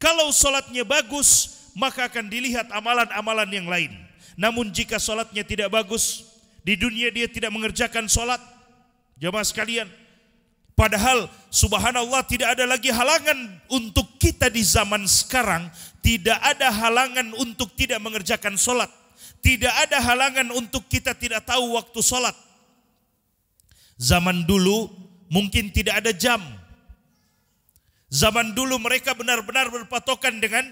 Kalau sholatnya bagus, maka akan dilihat amalan-amalan yang lain. Namun jika sholatnya tidak bagus, di dunia dia tidak mengerjakan sholat, jemaah sekalian, Padahal subhanallah tidak ada lagi halangan untuk kita di zaman sekarang. Tidak ada halangan untuk tidak mengerjakan sholat. Tidak ada halangan untuk kita tidak tahu waktu sholat. Zaman dulu mungkin tidak ada jam. Zaman dulu mereka benar-benar berpatokan dengan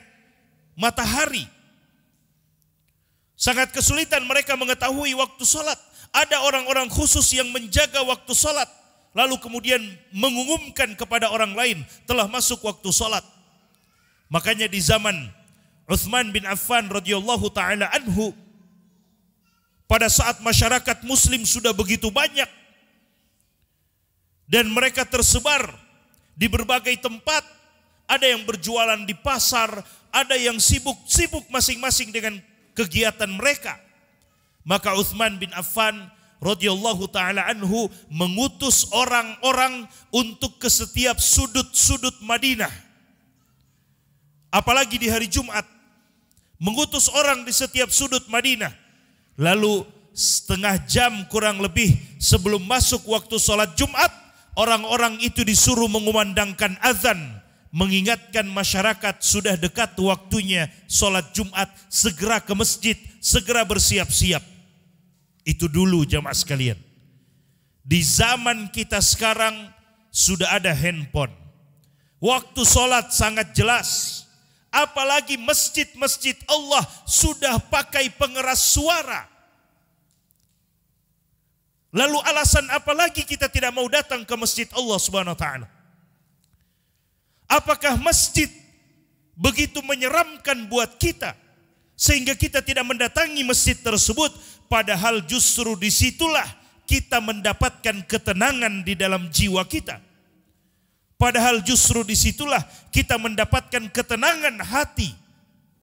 matahari. Sangat kesulitan mereka mengetahui waktu sholat. Ada orang-orang khusus yang menjaga waktu sholat. Lalu kemudian mengumumkan kepada orang lain telah masuk waktu sholat. Makanya di zaman Uthman bin Affan radhiyallahu taala anhu pada saat masyarakat muslim sudah begitu banyak dan mereka tersebar di berbagai tempat, ada yang berjualan di pasar, ada yang sibuk-sibuk masing-masing dengan kegiatan mereka. Maka Uthman bin Affan radhiyallahu taala anhu mengutus orang-orang untuk ke setiap sudut-sudut Madinah. Apalagi di hari Jumat mengutus orang di setiap sudut Madinah. Lalu setengah jam kurang lebih sebelum masuk waktu sholat Jumat Orang-orang itu disuruh mengumandangkan azan, mengingatkan masyarakat sudah dekat waktunya sholat Jumat, segera ke masjid, segera bersiap-siap. Itu dulu jamaah sekalian. Di zaman kita sekarang sudah ada handphone. Waktu sholat sangat jelas. Apalagi masjid-masjid Allah sudah pakai pengeras suara Lalu alasan apa lagi kita tidak mau datang ke masjid Allah Subhanahu wa taala? Apakah masjid begitu menyeramkan buat kita sehingga kita tidak mendatangi masjid tersebut padahal justru disitulah kita mendapatkan ketenangan di dalam jiwa kita. Padahal justru disitulah kita mendapatkan ketenangan hati